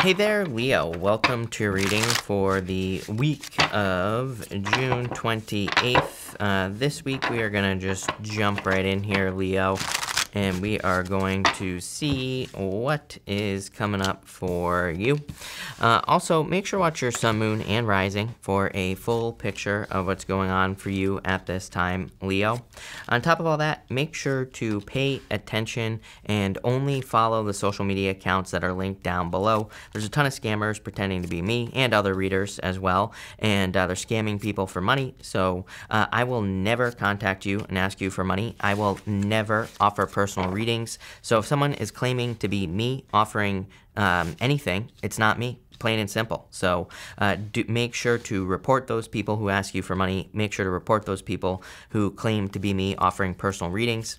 Hey there, Leo. Welcome to your reading for the week of June 28th. Uh, this week we are going to just jump right in here, Leo and we are going to see what is coming up for you. Uh, also, make sure to watch your sun, moon, and rising for a full picture of what's going on for you at this time, Leo. On top of all that, make sure to pay attention and only follow the social media accounts that are linked down below. There's a ton of scammers pretending to be me and other readers as well, and uh, they're scamming people for money, so uh, I will never contact you and ask you for money. I will never offer personal readings. So if someone is claiming to be me offering um, anything, it's not me plain and simple. So uh, do, make sure to report those people who ask you for money. Make sure to report those people who claim to be me offering personal readings.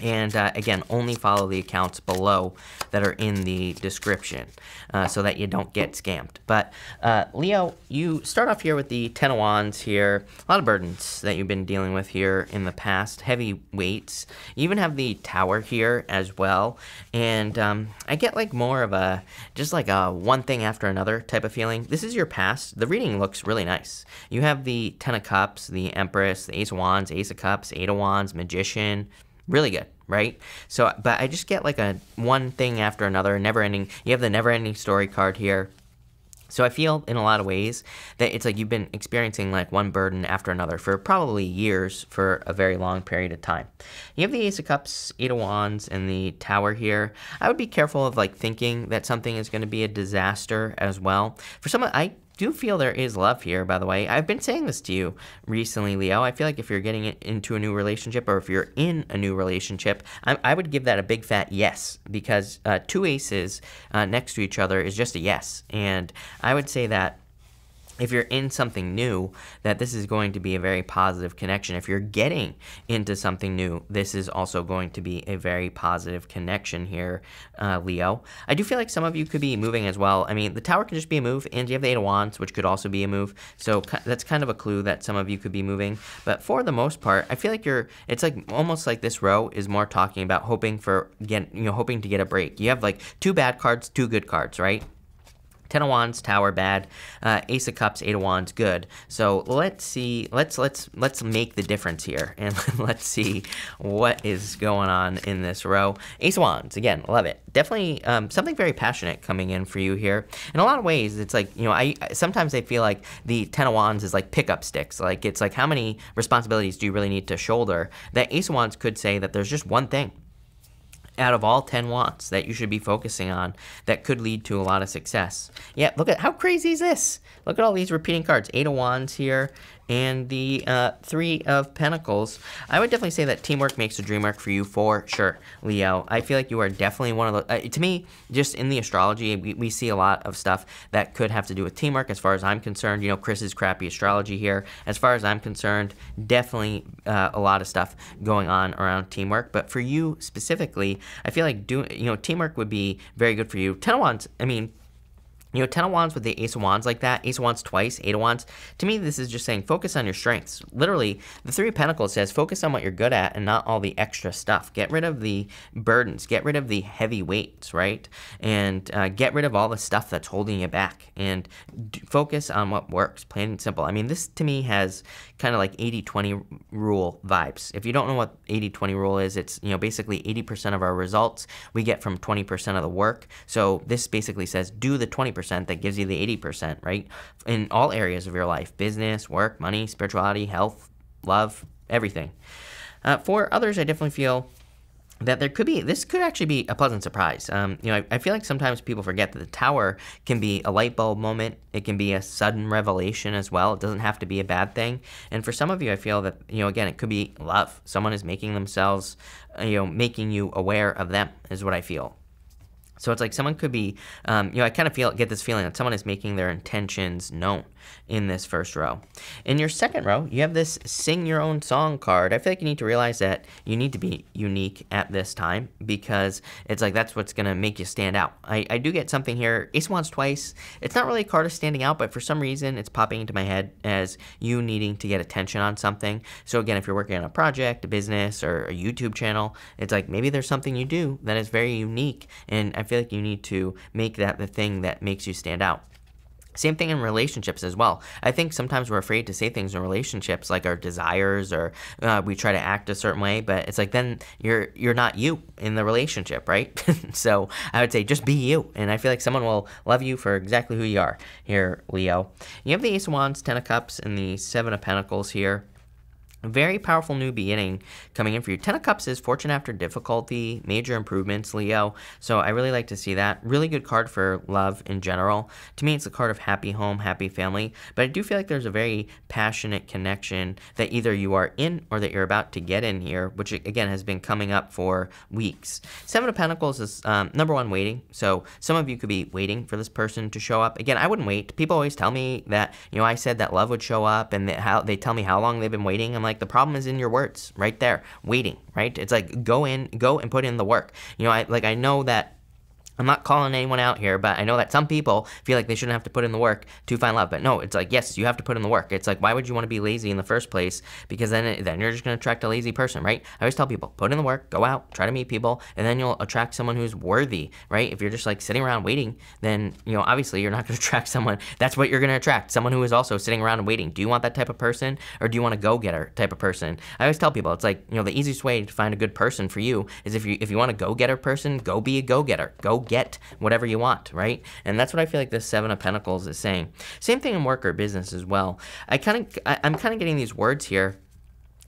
And uh, again, only follow the accounts below that are in the description uh, so that you don't get scammed. But uh, Leo, you start off here with the Ten of Wands here. A lot of burdens that you've been dealing with here in the past, heavy weights. You even have the Tower here as well. And um, I get like more of a, just like a one thing after another type of feeling. This is your past. The reading looks really nice. You have the Ten of Cups, the Empress, the Ace of Wands, Ace of Cups, Eight of Wands, Magician, really good right? So, but I just get like a one thing after another, never ending. You have the never ending story card here. So I feel in a lot of ways that it's like you've been experiencing like one burden after another for probably years for a very long period of time. You have the Ace of Cups, Eight of Wands, and the Tower here. I would be careful of like thinking that something is going to be a disaster as well. For some, I do feel there is love here, by the way. I've been saying this to you recently, Leo. I feel like if you're getting into a new relationship or if you're in a new relationship, I, I would give that a big fat yes because uh, two aces uh, next to each other is just a yes. And I would say that if you're in something new, that this is going to be a very positive connection. If you're getting into something new, this is also going to be a very positive connection here, uh, Leo. I do feel like some of you could be moving as well. I mean, the tower could just be a move, and you have the Eight of Wands, which could also be a move. So that's kind of a clue that some of you could be moving. But for the most part, I feel like you're, it's like almost like this row is more talking about hoping for, get, you know, hoping to get a break. You have like two bad cards, two good cards, right? Ten of Wands, Tower, bad. Uh, Ace of Cups, Eight of Wands, good. So let's see. Let's let's let's make the difference here, and let's see what is going on in this row. Ace of Wands, again, love it. Definitely um, something very passionate coming in for you here. In a lot of ways, it's like you know, I sometimes I feel like the Ten of Wands is like pickup sticks. Like it's like how many responsibilities do you really need to shoulder? That Ace of Wands could say that there's just one thing out of all 10 wants that you should be focusing on that could lead to a lot of success. Yeah, look at how crazy is this? Look at all these repeating cards. Eight of Wands here, and the uh, Three of Pentacles. I would definitely say that teamwork makes a dream work for you for sure, Leo. I feel like you are definitely one of the, uh, to me, just in the astrology, we, we see a lot of stuff that could have to do with teamwork as far as I'm concerned. You know, Chris's crappy astrology here. As far as I'm concerned, definitely uh, a lot of stuff going on around teamwork. But for you specifically, I feel like doing, you know, teamwork would be very good for you. Ten of Wands, I mean, you know, 10 of wands with the ace of wands like that, ace of wands twice, eight of wands. To me, this is just saying focus on your strengths. Literally, the three of pentacles says focus on what you're good at and not all the extra stuff. Get rid of the burdens, get rid of the heavy weights, right? And uh, get rid of all the stuff that's holding you back and focus on what works, plain and simple. I mean, this to me has kind of like 80-20 rule vibes. If you don't know what 80-20 rule is, it's, you know, basically 80% of our results we get from 20% of the work. So this basically says do the 20% percent that gives you the 80%, right? In all areas of your life business, work, money, spirituality, health, love, everything. Uh, for others, I definitely feel that there could be this could actually be a pleasant surprise um, you know I, I, feel like sometimes people forget that the tower can be a light bulb moment it can be a sudden revelation as well it doesn't have to be a bad thing and for some of you i feel that you know again it could be love someone is making themselves uh, you know making you aware of them is what i feel so it's like someone could be, um, you know, I kind of feel get this feeling that someone is making their intentions known in this first row. In your second row, you have this sing your own song card. I feel like you need to realize that you need to be unique at this time because it's like that's what's gonna make you stand out. I, I do get something here, Ace Wands twice. It's not really a card of standing out, but for some reason it's popping into my head as you needing to get attention on something. So again, if you're working on a project, a business, or a YouTube channel, it's like maybe there's something you do that is very unique and I feel like you need to make that the thing that makes you stand out. Same thing in relationships as well. I think sometimes we're afraid to say things in relationships like our desires or uh, we try to act a certain way, but it's like then you're you're not you in the relationship, right? so I would say just be you, and I feel like someone will love you for exactly who you are. Here, Leo, you have the Ace of Wands, Ten of Cups, and the Seven of Pentacles here. Very powerful new beginning coming in for you. Ten of Cups is fortune after difficulty, major improvements, Leo. So I really like to see that. Really good card for love in general. To me, it's the card of happy home, happy family. But I do feel like there's a very passionate connection that either you are in or that you're about to get in here, which again has been coming up for weeks. Seven of Pentacles is um, number one waiting. So some of you could be waiting for this person to show up. Again, I wouldn't wait. People always tell me that, you know, I said that love would show up and that how they tell me how long they've been waiting. I'm like, like the problem is in your words right there, waiting, right? It's like go in, go and put in the work. You know, I like I know that I'm not calling anyone out here, but I know that some people feel like they shouldn't have to put in the work to find love. But no, it's like, yes, you have to put in the work. It's like, why would you want to be lazy in the first place? Because then, it, then you're just going to attract a lazy person, right? I always tell people, put in the work, go out, try to meet people, and then you'll attract someone who's worthy, right? If you're just like sitting around waiting, then, you know, obviously you're not going to attract someone. That's what you're going to attract, someone who is also sitting around and waiting. Do you want that type of person or do you want a go-getter type of person? I always tell people, it's like, you know, the easiest way to find a good person for you is if you, if you want a go-getter person, go be a go-getter. Go get whatever you want, right? And that's what I feel like this Seven of Pentacles is saying. Same thing in work or business as well. I kind of, I'm kind of getting these words here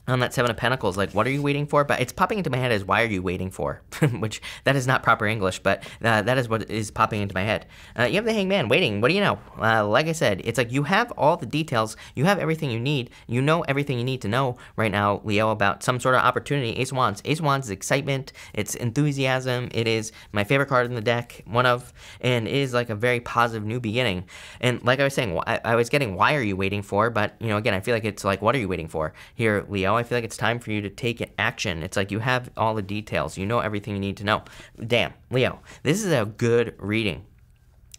on that Seven of Pentacles, like, what are you waiting for? But it's popping into my head is, why are you waiting for? Which, that is not proper English, but uh, that is what is popping into my head. Uh, you have the hangman waiting. What do you know? Uh, like I said, it's like you have all the details. You have everything you need. You know everything you need to know right now, Leo, about some sort of opportunity. Ace Wands. Ace Wands is excitement. It's enthusiasm. It is my favorite card in the deck, one of, and it is like a very positive new beginning. And like I was saying, I, I was getting, why are you waiting for? But, you know, again, I feel like it's like, what are you waiting for here, Leo? know, I feel like it's time for you to take action. It's like you have all the details, you know everything you need to know. Damn, Leo, this is a good reading.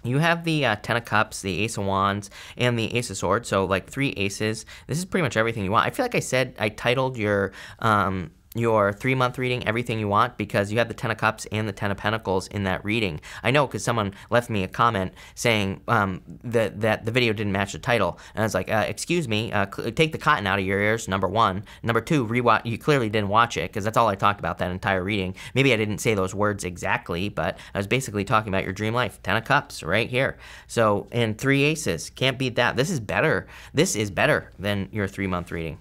You have the uh, Ten of Cups, the Ace of Wands, and the Ace of Swords. So like three aces. This is pretty much everything you want. I feel like I said I titled your um, your three month reading everything you want because you have the Ten of Cups and the Ten of Pentacles in that reading. I know because someone left me a comment saying um, that, that the video didn't match the title. And I was like, uh, excuse me, uh, take the cotton out of your ears, number one. Number two, rewatch. you clearly didn't watch it because that's all I talked about that entire reading. Maybe I didn't say those words exactly, but I was basically talking about your dream life. Ten of Cups right here. So, and three aces. Can't beat that. This is better. This is better than your three month reading.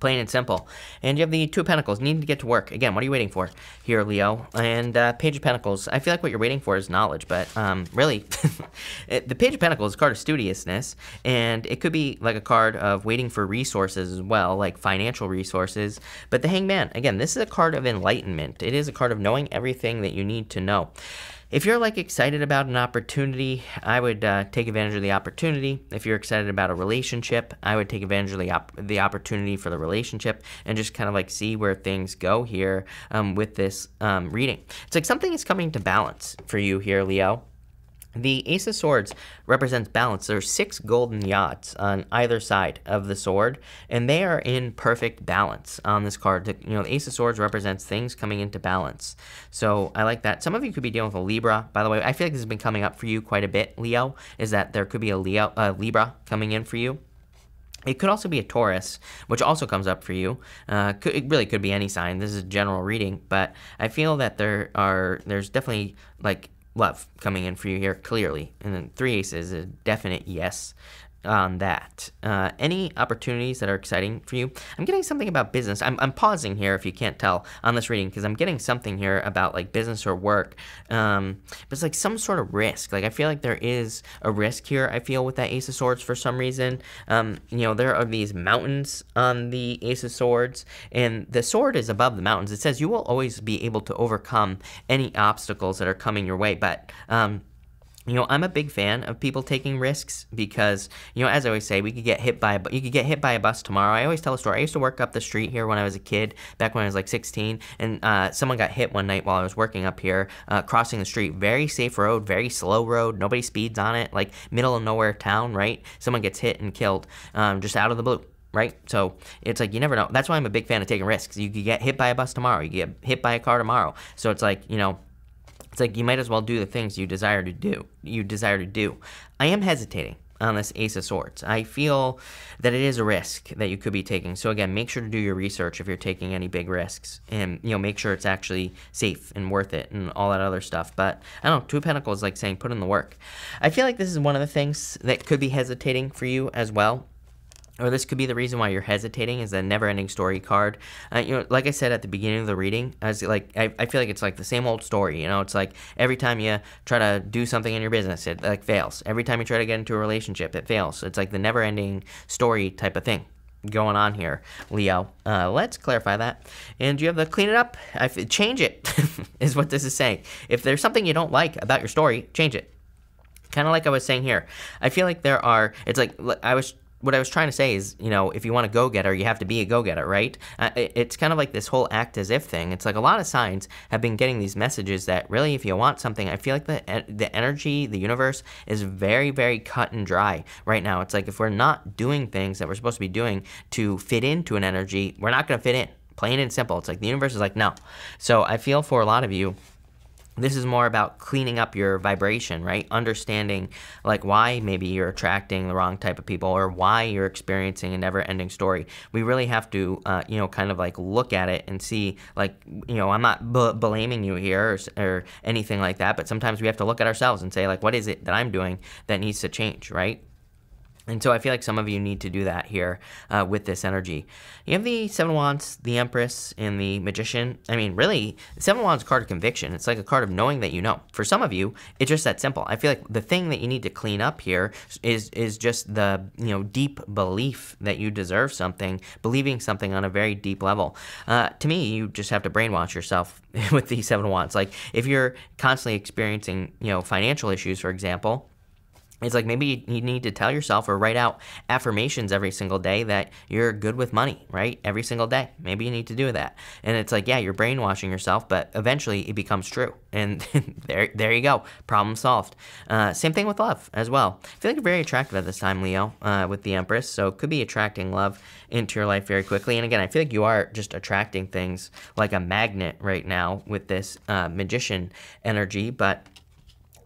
Plain and simple. And you have the Two of Pentacles, needing to get to work. Again, what are you waiting for here, Leo? And uh, Page of Pentacles, I feel like what you're waiting for is knowledge, but um, really, the Page of Pentacles is a card of studiousness, and it could be like a card of waiting for resources as well, like financial resources. But the Hangman, again, this is a card of enlightenment. It is a card of knowing everything that you need to know if you're like excited about an opportunity, I would uh, take advantage of the opportunity. If you're excited about a relationship, I would take advantage of the, op the opportunity for the relationship and just kind of like see where things go here um, with this um, reading. It's like something is coming to balance for you here, Leo. The Ace of Swords represents balance. There's six golden yachts on either side of the sword, and they are in perfect balance on this card. You know, the Ace of Swords represents things coming into balance. So I like that. Some of you could be dealing with a Libra, by the way. I feel like this has been coming up for you quite a bit, Leo, is that there could be a Leo, a Libra coming in for you. It could also be a Taurus, which also comes up for you. Uh, could, it really could be any sign. This is a general reading, but I feel that there are there's definitely like love coming in for you here, clearly. And then three aces, a definite yes on that. Uh, any opportunities that are exciting for you? I'm getting something about business. I'm, I'm pausing here if you can't tell on this reading because I'm getting something here about like business or work. Um, but it's like some sort of risk. Like I feel like there is a risk here. I feel with that Ace of Swords for some reason. Um, you know, there are these mountains on the Ace of Swords and the sword is above the mountains. It says you will always be able to overcome any obstacles that are coming your way. But um, you know, I'm a big fan of people taking risks because, you know, as I always say, we could get hit by a, you could get hit by a bus tomorrow. I always tell a story. I used to work up the street here when I was a kid, back when I was like 16, and uh, someone got hit one night while I was working up here, uh, crossing the street. Very safe road, very slow road. Nobody speeds on it. Like middle of nowhere town, right? Someone gets hit and killed, um, just out of the blue right? So it's like you never know. That's why I'm a big fan of taking risks. You could get hit by a bus tomorrow. You get hit by a car tomorrow. So it's like you know it's like you might as well do the things you desire to do. You desire to do. I am hesitating on this Ace of Swords. I feel that it is a risk that you could be taking. So again, make sure to do your research if you're taking any big risks, and you know make sure it's actually safe and worth it and all that other stuff. But I don't know, Two of Pentacles like saying put in the work. I feel like this is one of the things that could be hesitating for you as well or this could be the reason why you're hesitating is a never-ending story card uh, you know like i said at the beginning of the reading as like I, I feel like it's like the same old story you know it's like every time you try to do something in your business it like fails every time you try to get into a relationship it fails it's like the never-ending story type of thing going on here, Leo. Uh, let's clarify that. And you have to clean it up. I f- change it, is what this is saying. If there's something you don't like about your story, change it. Kind of like I was saying here. I feel like there are, it's like, I was what I was trying to say is, you know, if you want a go-getter, you have to be a go-getter, right? Uh, it, it's kind of like this whole act as if thing. It's like a lot of signs have been getting these messages that really, if you want something, I feel like the the energy, the universe is very, very cut and dry right now. It's like if we're not doing things that we're supposed to be doing to fit into an energy, we're not going to fit in. Plain and simple. It's like the universe is like, no. So I feel for a lot of you, this is more about cleaning up your vibration, right? Understanding like why maybe you're attracting the wrong type of people or why you're experiencing a never-ending story. We really have to, uh, you know, kind of like look at it and see like, you know, I'm not blaming you here or, or, anything like that, but sometimes we have to look at ourselves and say like, what is it that I'm doing that needs to change, right? And so I feel like some of you need to do that here uh, with this energy. You have the Seven Wands, the Empress, and the Magician. I mean, really, Seven Wands card of conviction. It's like a card of knowing that you know. For some of you, it's just that simple. I feel like the thing that you need to clean up here is is just the you know deep belief that you deserve something, believing something on a very deep level. Uh, to me, you just have to brainwash yourself with the Seven Wands. Like if you're constantly experiencing you know financial issues, for example it's like maybe you need to tell yourself or write out affirmations every single day that you're good with money, right? Every single day. Maybe you need to do that. And it's like, yeah, you're brainwashing yourself, but eventually it becomes true. And there, there you go. Problem solved. Uh, same thing with love as well. I feel like you're very attractive at this time, Leo, uh, with the Empress. So it could be attracting love into your life very quickly. And again, I feel like you are just attracting things like a magnet right now with this uh, magician energy. But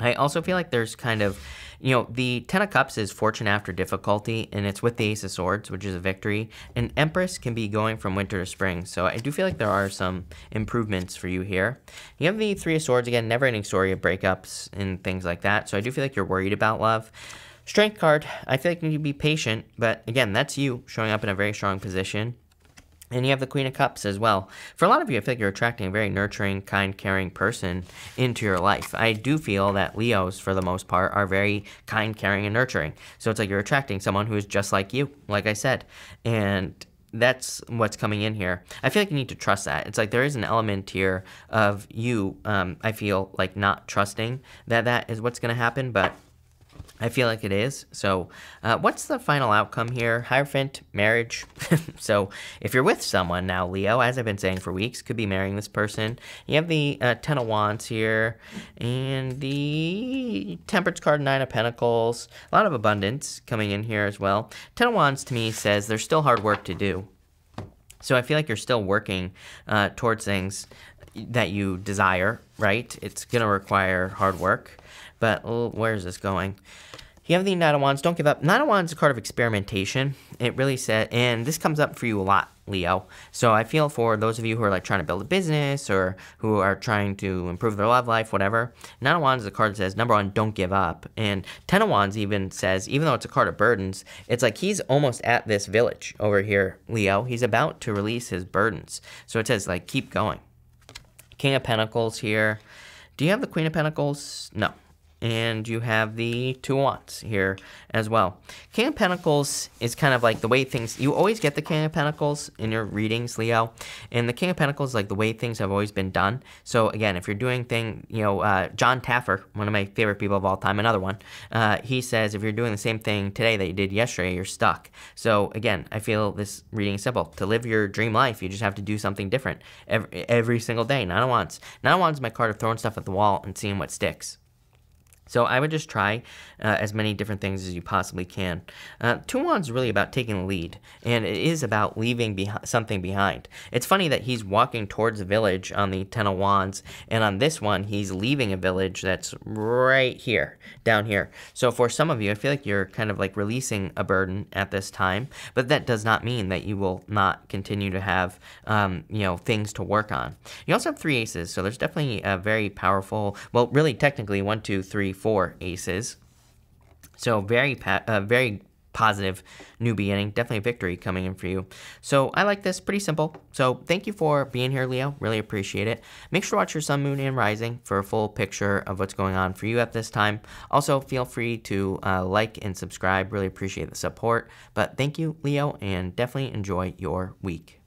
I also feel like there's kind of you know, the Ten of Cups is fortune after difficulty, and it's with the Ace of Swords, which is a victory. And Empress can be going from winter to spring, so I do feel like there are some improvements for you here. You have the Three of Swords, again, never-ending story of breakups and things like that, so I do feel like you're worried about love. Strength card, I feel like you need to be patient, but again, that's you showing up in a very strong position. And you have the Queen of Cups as well. For a lot of you, I feel like you're attracting a very nurturing, kind, caring person into your life. I do feel that Leos, for the most part, are very kind, caring, and nurturing. So it's like you're attracting someone who is just like you, like I said. And that's what's coming in here. I feel like you need to trust that. It's like there is an element here of you, um, I feel like not trusting that that is what's going to happen, but I feel like it is. So, uh, what's the final outcome here? Hierophant, marriage. so, if you're with someone now, Leo, as I've been saying for weeks, could be marrying this person. You have the uh, Ten of Wands here, and the Temperance card, Nine of Pentacles. A lot of abundance coming in here as well. Ten of Wands to me says there's still hard work to do. So I feel like you're still working uh, towards things that you desire, right? It's going to require hard work. But oh, where is this going? You have the Knight of oh Wands. Don't give up. Knight of oh Wands is a card of experimentation. It really said, and this comes up for you a lot, Leo. So I feel for those of you who are like trying to build a business or who are trying to improve their love life, whatever. Nine of oh Wands is a card that says, number one, don't give up. And Ten of Wands even says, even though it's a card of burdens, it's like he's almost at this village over here, Leo. He's about to release his burdens. So it says like, keep going. King of Pentacles here. Do you have the Queen of Pentacles? No and you have the two wants here as well. King of Pentacles is kind of like the way things, you always get the King of Pentacles in your readings, Leo, and the King of Pentacles like the way things have always been done. So again, if you're doing thing, you know, uh, John Taffer, one of my favorite people of all time, another one, uh, he says if you're doing the same thing today that you did yesterday, you're stuck. So again, I feel this reading is simple. To live your dream life, you just have to do something different every, every single day, not once. Not once my card of throwing stuff at the wall and seeing what sticks. So I would just try uh, as many different things as you possibly can. Uh, wands is really about taking the lead, and it is about leaving beh something behind. It's funny that he's walking towards a village on the Ten of Wands, and on this one, he's leaving a village that's right here, down here. So for some of you, I feel like you're kind of like releasing a burden at this time, but that does not mean that you will not continue to have, um, you know, things to work on. You also have three aces, so there's definitely a very powerful, well, really technically one, two, three, four aces. So very, uh, very positive new beginning. Definitely victory coming in for you. So I like this. Pretty simple. So thank you for being here, Leo. Really appreciate it. Make sure to watch your sun, moon, and rising for a full picture of what's going on for you at this time. Also, feel free to uh, like and subscribe. Really appreciate the support. But thank you, Leo, and definitely enjoy your week.